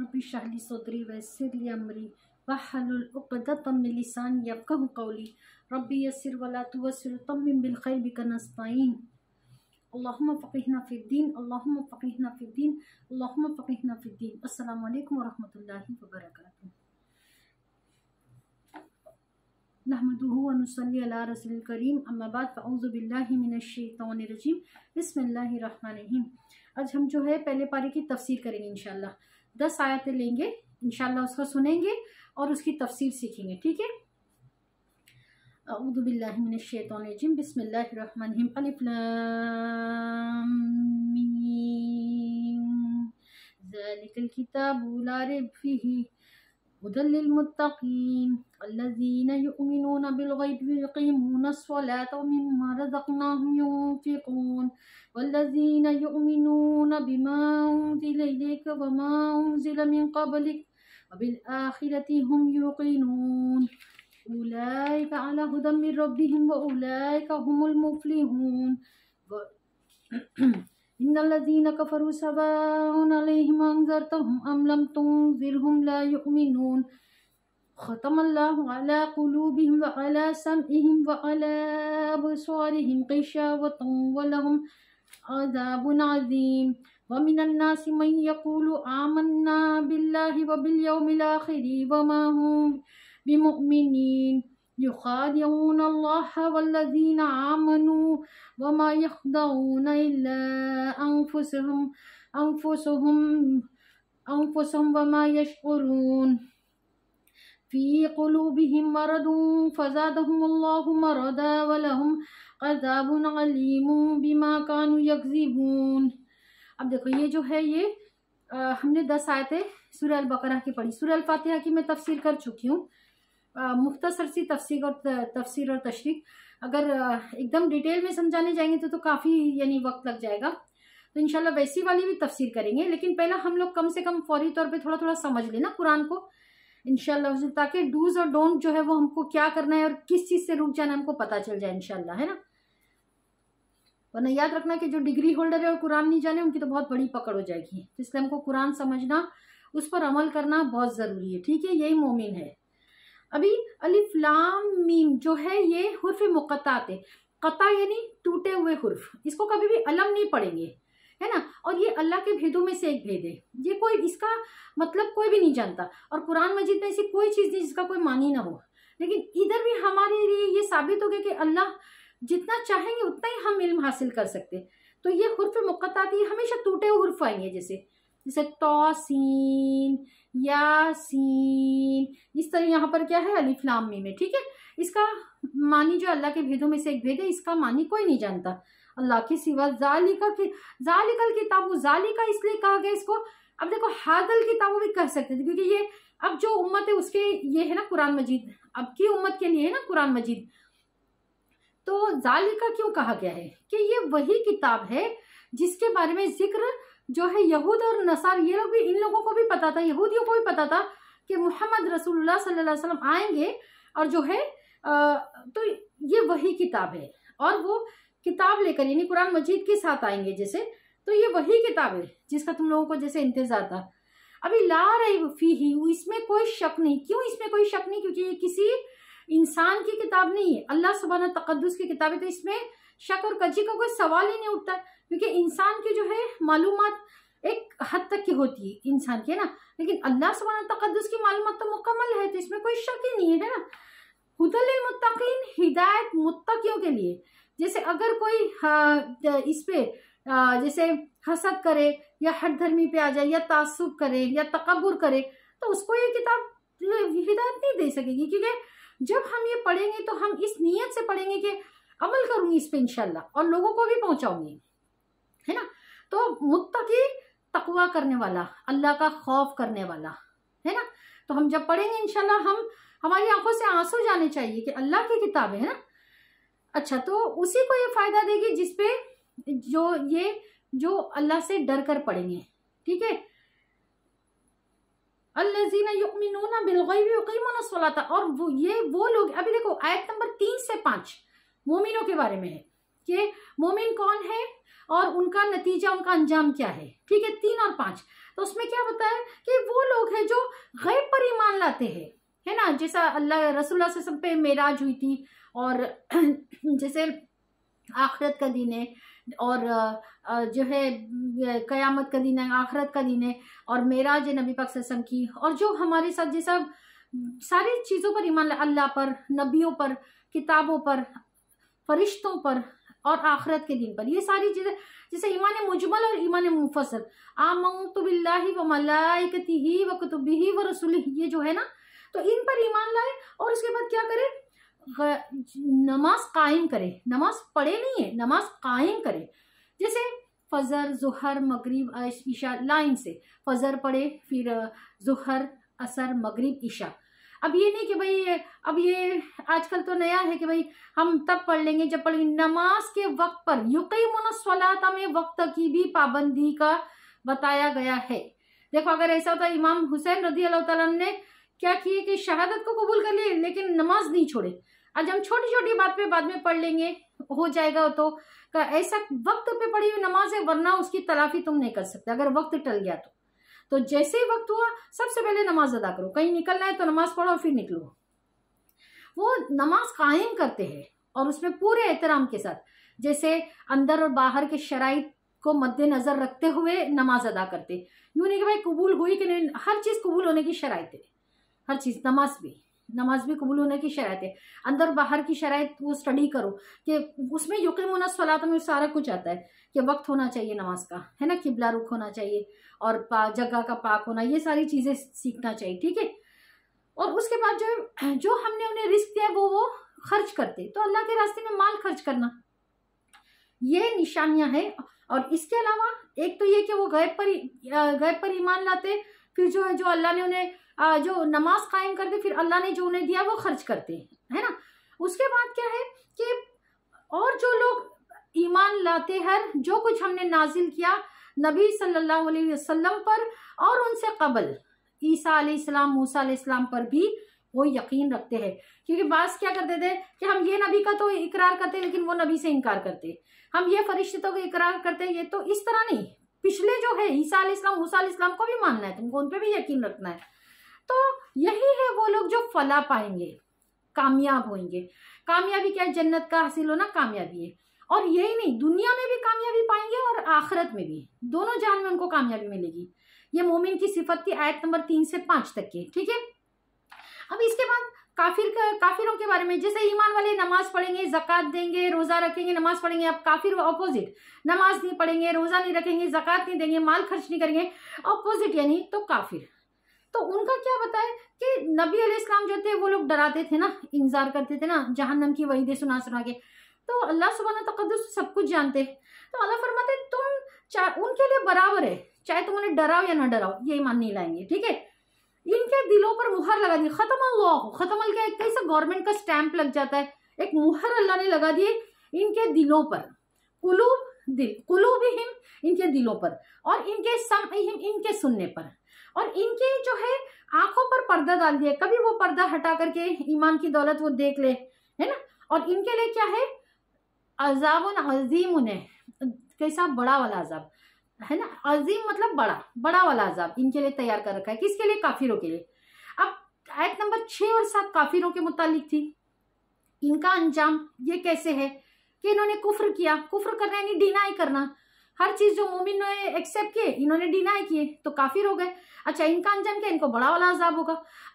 ربي اشرح لي صدري ويسر لي امري واحلل عقدة من لساني يفقه قولي ربي يسر ولا توسر طمن بالخير بك نستعين اللهم فقهنا في الدين اللهم فقهنا في الدين اللهم فقهنا في الدين السلام عليكم ورحمة الله وبركاته نحمده ونصلي على رسول الكريم اما بعد فاعوذ بالله من الشيطان الرجيم بسم الله الرحمن الرحيم آج ہم جو ہے پہلے پارے کی تفسیر کریں گے انشاءاللہ दस आयतें लेंगे इन उसको सुनेंगे और उसकी तफसीर सीखेंगे ठीक है अउदबिल्लिमिनशैतरजीम बसमिल्लर ذلك الكتاب لا ريب فيه هدى للمتقين الذين يؤمنون بالغيب ويقيمون الصلاة ومما رزقناهم ينفقون والذين يؤمنون بما أنزل إليك وما أنزل من قبلك وبالآخرة هم يوقنون أولئك على هدى من ربهم وأولئك هم المفلحون إن الذين كفروا سواء عليهم أنذرتهم أم لم تنذرهم لا يؤمنون ختم الله على قلوبهم وعلى سمعهم وعلى أبصارهم قشاوة ولهم عذاب عظيم ومن الناس من يقول آمنا بالله وباليوم الآخر وما هم بمؤمنين يخادعون الله والذين آمنوا وما يخدعون إلا أنفسهم أنفسهم أنفسهم وما يشعرون في قلوبهم مرض فزادهم الله مرضا ولهم عذاب عليم بما كانوا يكذبون अब देखो ये जो है ये आ, हमने दस आयतें सूर्य अल बकरा की पढ़ी सूर्य अल फातिहा की मैं तफसीर कर चुकी हूँ मुख्तसर सी तफसीर और तफसीर और तशरीक अगर एकदम डिटेल में समझाने जाएंगे तो तो काफ़ी यानी वक्त लग जाएगा तो इनशाला वैसी वाली भी तफसीर करेंगे लेकिन पहला हम लोग कम से कम फौरी तौर पे थोड़ा थोड़ा समझ लेना कुरान को इनशाला ताकि डूज और डोंट जो है वो हमको क्या करना है और किस चीज़ से रुक जाना हमको पता चल जाए इनशाला है ना वरना याद रखना कि जो डिग्री होल्डर है और कुरान नहीं जाने उनकी तो बहुत बड़ी पकड़ हो जाएगी तो इसलिए हमको कुरान समझना उस पर अमल करना बहुत ज़रूरी है ठीक है यही मोमिन है अभी अलिफ लाम मीम जो है ये हर्फ है क़ता यानी टूटे हुए हर्फ इसको कभी भी अलम नहीं पढ़ेंगे है ना और ये अल्लाह के भेदों में से एक भेद है ये कोई इसका मतलब कोई भी नहीं जानता और कुरान मजीद में ऐसी कोई चीज़ नहीं जिसका कोई मानी ना हो लेकिन इधर भी हमारे लिए ये साबित हो गया कि अल्लाह जितना चाहेंगे उतना ही हम इल्म हासिल कर सकते तो ये हर्फ मुक़ाती हमेशा टूटे हुए हर्फ आएंगे जैसे जैसे तोसीन यासीन इस तरह यहाँ पर क्या है अलिफ लाम में ठीक है इसका मानी जो अल्लाह के भेदों में से एक भेद है इसका मानी कोई नहीं जानता अल्लाह के सिवा जालिका के जालिकल किताब जालिका इसलिए कहा गया इसको अब देखो हादल किताब भी कह सकते थे क्योंकि ये अब जो उम्मत है उसके ये है ना कुरान मजीद अब की उम्मत के लिए है ना कुरान मजीद तो जालिका क्यों कहा गया है कि ये वही किताब है जिसके बारे में जिक्र जो है यहूद और नसार ये लोग भी इन लोगों को भी पता था यहूदियों को भी पता था कि मोहम्मद रसूलुल्लाह सल्लल्लाहु अलैहि वसल्लम आएंगे और जो है तो ये वही किताब है और वो किताब लेकर यानी कुरान मजीद के साथ आएंगे जैसे तो ये वही किताब है जिसका तुम लोगों को जैसे इंतज़ार था अभी ला रही फी ही इसमें कोई शक नहीं क्यों इसमें कोई शक नहीं क्योंकि ये किसी इंसान की किताब नहीं है अल्लाह सुबहाना तकदस की किताब है तो इसमें शक और कजी का कोई सवाल ही नहीं उठता क्योंकि इंसान की जो है मालूम एक हद तक की होती है इंसान की है ना लेकिन अल्लाह सुबहान तकदस की मालूम तो मुकम्मल है तो इसमें कोई शक ही नहीं है ना हदलमतिन हिदायत मुत्तकियों के लिए जैसे अगर कोई इस पे जैसे हसद करे या हट धर्मी पे आ जाए या तासुब करे या तकबर करे तो उसको ये किताब हिदायत नहीं दे सकेगी क्योंकि जब हम ये पढ़ेंगे तो हम इस नीयत से पढ़ेंगे कि अमल करूंगी इस पर इनशाला और लोगों को भी पहुंचाऊंगी है ना तो मुत्तकी तकवा करने वाला अल्लाह का खौफ करने वाला है ना तो हम जब पढ़ेंगे इनशाला हम हमारी आंखों से आंसू जाने चाहिए कि अल्लाह की किताब है ना अच्छा तो उसी को ये फायदा देगी जिसपे जो ये जो अल्लाह से डर कर पढ़ेंगे ठीक है अल्लाजीना बिलगैबी युकीमूना और वो ये वो लोग अभी देखो आयत नंबर तीन से पाँच मोमिनों के बारे में है कि मोमिन कौन है और उनका नतीजा उनका अंजाम क्या है ठीक है तीन और पांच तो उसमें क्या होता है कि वो लोग हैं जो गैब पर ईमान लाते हैं है ना जैसा अल्लाह रसुल्ला सब पे मेराज हुई थी और जैसे आखिरत का दिन है और जो है कयामत का दिन है आखरत का दिन है और मेराज नबी पाकसम की और जो हमारे साथ जैसा सारी चीज़ों पर ईमान अल्लाह पर नबियों पर किताबों पर फरिश्तों पर और आखरत के दिन पर ये सारी चीज़ें जैसे ईमान मुजमल और ईमान मुफसल आम तो मलाइकती ही व ही व ये जो है ना तो इन पर ईमान लाए और उसके बाद क्या करे नमाज कायम करे नमाज पढ़े नहीं है नमाज कायम करे जैसे फजर जहर मगरब ईशा लाइन से फजर पढ़े फिर जहर असर मगरब ईशा अब ये नहीं कि भाई अब ये आजकल तो नया है कि भाई हम तब पढ़ लेंगे जब पढ़ेंगे नमाज के वक्त पर युकई मुनस्वलाता में वक्त की भी पाबंदी का बताया गया है देखो अगर ऐसा होता इमाम हुसैन रजी अल्लाह ने क्या किए कि शहादत को कबूल कर लिए लेकिन नमाज नहीं छोड़े आज हम छोटी छोटी बात पे बाद में पढ़ लेंगे हो जाएगा तो ऐसा वक्त पे पढ़ी हुई नमाज है वरना उसकी तलाफी तुम नहीं कर सकते अगर वक्त टल गया तो तो जैसे ही वक्त हुआ सबसे पहले नमाज अदा करो कहीं निकलना है तो नमाज पढ़ो फिर निकलो वो नमाज कायम करते हैं और उसमें पूरे एहतराम के साथ जैसे अंदर और बाहर के शराइ को मद्देनज़र रखते हुए नमाज अदा करते यूँ नहीं कि भाई कबूल हुई कि नहीं हर चीज़ कबूल होने की शराइ है हर चीज़ नमाज भी नमाज भी कबूल होने की शरात है अंदर बाहर की शरात वो स्टडी करो कि उसमें यकीन सलात में सारा कुछ आता है कि वक्त होना चाहिए नमाज का है ना किबला रुख होना चाहिए और पा जगह का पाक होना ये सारी चीज़ें सीखना चाहिए ठीक है और उसके बाद जो जो हमने उन्हें रिस्क दिया वो वो खर्च करते तो अल्लाह के रास्ते में माल खर्च करना ये निशानियां हैं और इसके अलावा एक तो ये कि वो गैब पर गैब पर ईमान लाते फिर जो है जो अल्लाह ने उन्हें जो नमाज कायम करके फिर अल्लाह ने जो उन्हें दिया वो खर्च करते हैं है ना उसके बाद क्या है कि और जो लोग ईमान लाते हर जो कुछ हमने नाजिल किया नबी सल्लल्लाहु अलैहि वसल्लम पर और उनसे कबल ईसा अलैहिस्सलाम मूसा अलैहिस्सलाम पर भी वो यकीन रखते हैं क्योंकि बास क्या करते थे कि हम ये नबी का तो इकरार करते लेकिन वो नबी से इनकार करते हम ये फरिश्तों तो का इकरार करते ये तो इस तरह नहीं पिछले जो है ईसा इस्लाम मूसा इस्लाम को भी मानना है तुमको उन पर भी यकीन रखना है तो यही है वो लोग जो फला पाएंगे कामयाब होंगे कामयाबी क्या है जन्नत का हासिल होना कामयाबी है और यही नहीं दुनिया में भी कामयाबी पाएंगे और आखिरत में भी दोनों जान में उनको कामयाबी मिलेगी ये मोमिन की सिफत थी आयत नंबर तीन से पांच तक की ठीक है अब इसके बाद काफिर का, काफिरों के बारे में जैसे ईमान वाले नमाज पढ़ेंगे जक़ात देंगे रोज़ा रखेंगे नमाज पढ़ेंगे अब काफिर अपोजिट नमाज नहीं पढ़ेंगे रोज़ा नहीं रखेंगे जक़ात नहीं देंगे माल खर्च नहीं करेंगे अपोजिट यानी तो काफिर तो उनका क्या बताए कि नबी अलैहिस्सलाम जो थे वो लोग डराते थे ना इंतजार करते थे ना नम की दे सुना सुना के तो अल्लाह सुबह तकदस सब कुछ जानते तो अल्लाह फरमाते तुम चाहे उनके लिए बराबर है चाहे तुम उन्हें डराओ या ना डराओ ये ईमान नहीं लाएंगे ठीक है इनके दिलों पर मुहर लगा दी खत्म हुआ खत्म क्या एक कैसे गवर्नमेंट का स्टैंप लग जाता है एक मुहर अल्लाह ने लगा दी इनके दिलों पर कुलूब दिल कुलूब हिम इनके दिलों पर और इनके सम इनके सुनने पर और इनके जो है आंखों पर पर्दा डाल दिया कभी वो पर्दा हटा करके ईमान की दौलत वो देख ले है ना और इनके लिए क्या है अजाबन अजीम उन्हें कैसा बड़ा वाला अजाब है ना अजीम मतलब बड़ा बड़ा वाला अजाब इनके लिए तैयार कर रखा है किसके लिए काफिरों के लिए अब एक्ट नंबर छह और सात काफिरों के मुतालिक थी इनका अंजाम ये कैसे है कि इन्होंने कुफ्र किया कुफ्र करना यानी डिनाई करना हर चीज़ जो मोमिन ने एक्सेप्ट किए इन्होंने डिनाई किए तो काफिर हो गए अच्छा इनका अंजाम क्या इनको बड़ा वाला अजाब होगा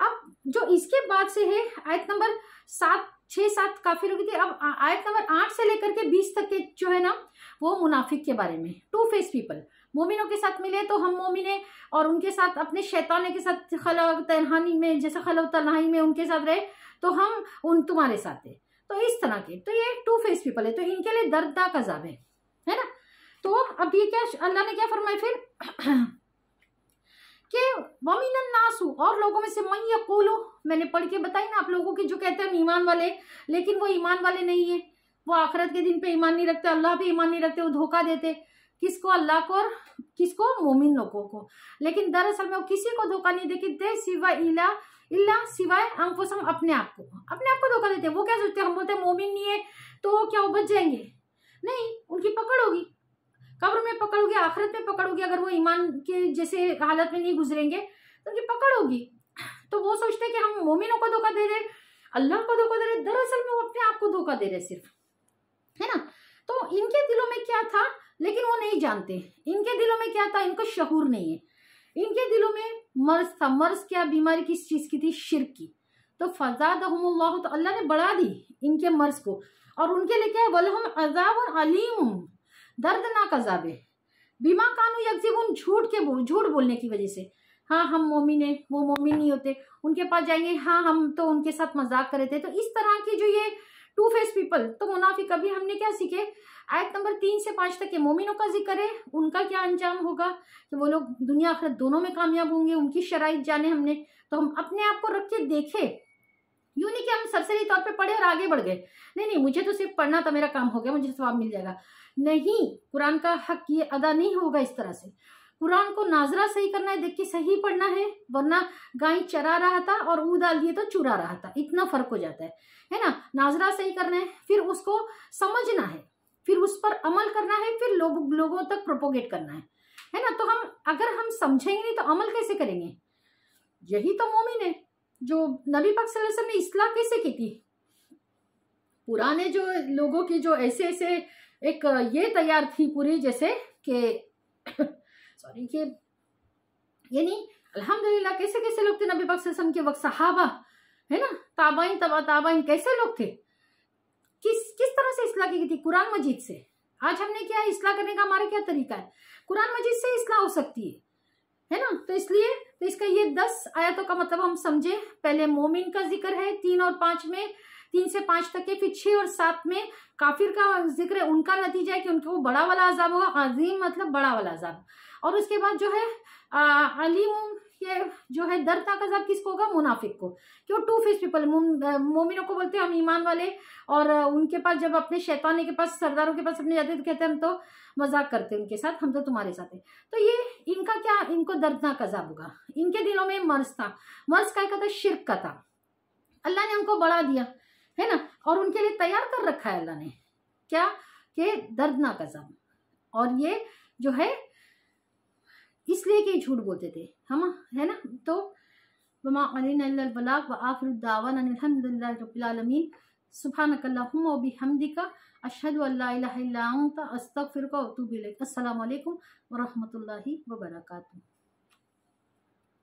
अब जो इसके बाद से है आयत नंबर सात छः सात काफिर हो गई थी अब आयत नंबर आठ से लेकर के बीस तक के जो है ना वो मुनाफिक के बारे में टू फेस पीपल मोमिनों के साथ मिले तो हम मोमिने और उनके साथ अपने शैतानों के साथ खलो तनहानी में जैसे खलो तनहानी में उनके साथ रहे तो हम उन तुम्हारे साथ है तो इस तरह के तो ये टू फेस पीपल है तो इनके लिए दर्दनाक अजाब है है ना तो अब ये क्या अल्लाह ने क्या फरमाया फिर के वमिन नासू और लोगों में से मैं यकूलू मैंने पढ़ के बताई ना आप लोगों की जो कहते हैं ईमान वाले लेकिन वो ईमान वाले नहीं है वो आखरत के दिन पे ईमान नहीं रखते अल्लाह पे ईमान नहीं रखते वो धोखा देते किसको अल्लाह को और किसको मोमिन लोगों को लेकिन दरअसल में वो किसी को धोखा नहीं देखे दे सिवा इला इला सिवाय अपने आप को अपने आप को धोखा देते वो क्या सोचते हम बोलते मोमिन नहीं है तो क्या वो बच जाएंगे नहीं उनकी पकड़ होगी कब्र में पकड़ोगे आखिरत में पकड़ोगे अगर वो ईमान के जैसे हालत में नहीं गुजरेंगे तो उनकी पकड़ोगी तो वो सोचते हैं कि हम मोमिनों को धोखा दे रहे अल्लाह को धोखा दे रहे दरअसल में वो अपने आप को धोखा दे रहे सिर्फ है ना तो इनके दिलों में क्या था लेकिन वो नहीं जानते इनके दिलों में क्या था इनको शहूर नहीं है इनके दिलों में मर्ज था मर्ज क्या बीमारी किस चीज़ की थी शिर की तो फजाद तो अल्लाह ने बढ़ा दी इनके मर्ज को और उनके लिए क्या है वलहम अजाब अलीम दर्दनाक अजाबे बीमा कानू यकजीबुन झूठ के झूठ बोलने की वजह से हाँ हम मोमिन ने वो मोमी नहीं होते उनके पास जाएंगे हाँ हम तो उनके साथ मजाक करे थे तो इस तरह की जो ये टू फेस पीपल तो मुनाफी कभी हमने क्या सीखे आयत नंबर तीन से पांच तक के मोमिनों का जिक्र है उनका क्या अंजाम होगा कि वो लोग दुनिया आखिर दोनों में कामयाब होंगे उनकी शराइ जाने हमने तो हम अपने आप को रख के देखे यूं नहीं कि हम सरसरी तौर पे पढ़े और आगे बढ़ गए नहीं नहीं मुझे तो सिर्फ पढ़ना था मेरा काम हो गया मुझे स्वाब मिल जाएगा नहीं कुरान का हक ये अदा नहीं होगा इस तरह से कुरान को नाजरा सही करना है देख के सही पढ़ना है वरना गाय चरा रहा था और ऊ डाल दिए तो चुरा रहा था इतना फर्क हो जाता है है ना नाजरा सही करना है फिर उसको समझना है फिर उस पर अमल करना है फिर लोग लोगों तक प्रोपोगेट करना है है ना तो हम अगर हम समझेंगे नहीं तो अमल कैसे करेंगे यही तो मोमिन है जो नबी पाक ने इसलाह कैसे की थी पुराने जो लोगों के जो ऐसे ऐसे एक ये तैयार थी पूरी जैसे कि सॉरी कि नहीं अल्हम्दुलिल्लाह कैसे कैसे लोग थे नबी पाक वसल्लम के वक्त सहाबा है ना ताबाइन तबा ताबाइन कैसे लोग थे किस किस तरह से इसलाह की थी कुरान मजीद से आज हमने क्या इसलाह करने का हमारा क्या तरीका है कुरान मजीद से इसलाह हो सकती है है ना तो इसलिए तो इसका ये दस आयतों का मतलब हम समझे पहले मोमिन का जिक्र है तीन और पांच में तीन से पांच तक के फिर छह और सात में काफिर का जिक्र है उनका नतीजा है कि उनको बड़ा वाला अजाब होगा अजीम मतलब बड़ा वाला अजाब और उसके बाद जो है अलीम ये जो है दर्दनाक अजाब किसको होगा मुनाफिक को कि टू फेस पीपल मोमिनों को बोलते हैं हम ईमान वाले और उनके पास जब अपने शैतानी के पास सरदारों के पास अपने जाते तो कहते हैं हम तो मजाक करते हैं उनके साथ हम तो तुम्हारे साथ है तो ये इनका क्या इनको दर्दनाक अजाब होगा इनके दिलों में मर्ज था मर्ज का था शिरक का था अल्लाह ने उनको बढ़ा दिया है ना और उनके लिए तैयार कर रखा है अल्लाह ने क्या के दर्दनाक अजाम और ये जो है इसलिए कि झूठ बोलते थे हम है ना तो वमाबलाक व आखिर दावान अलहमदिल्लाबीआलमीन सुबहानकल्लाम वबिहमदिका अशहद अस्तफ़िर का अतूबिल वरहमल वर्का